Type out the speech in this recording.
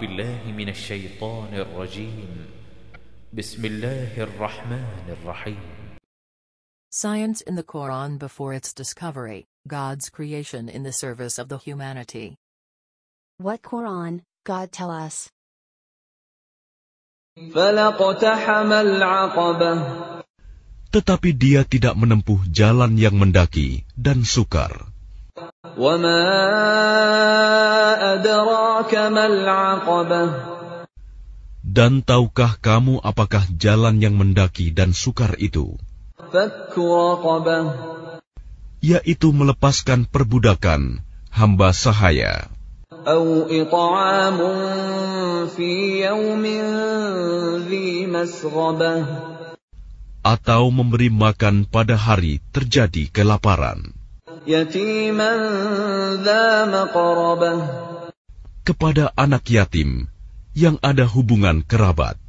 بالله من الشيطان الرجيم بسم الله الرحمن الرحيم Science in the Quran before its discovery, God's creation in the service of the humanity. What Quran, God tell us. Tetapi dia tidak menempuh jalan yang mendaki dan sukar. وَمَا dan tahukah kamu apakah jalan yang mendaki dan sukar itu? Yaitu melepaskan perbudakan hamba sahaya. atau memberi makan pada hari terjadi kelaparan kepada anak yatim yang ada hubungan kerabat.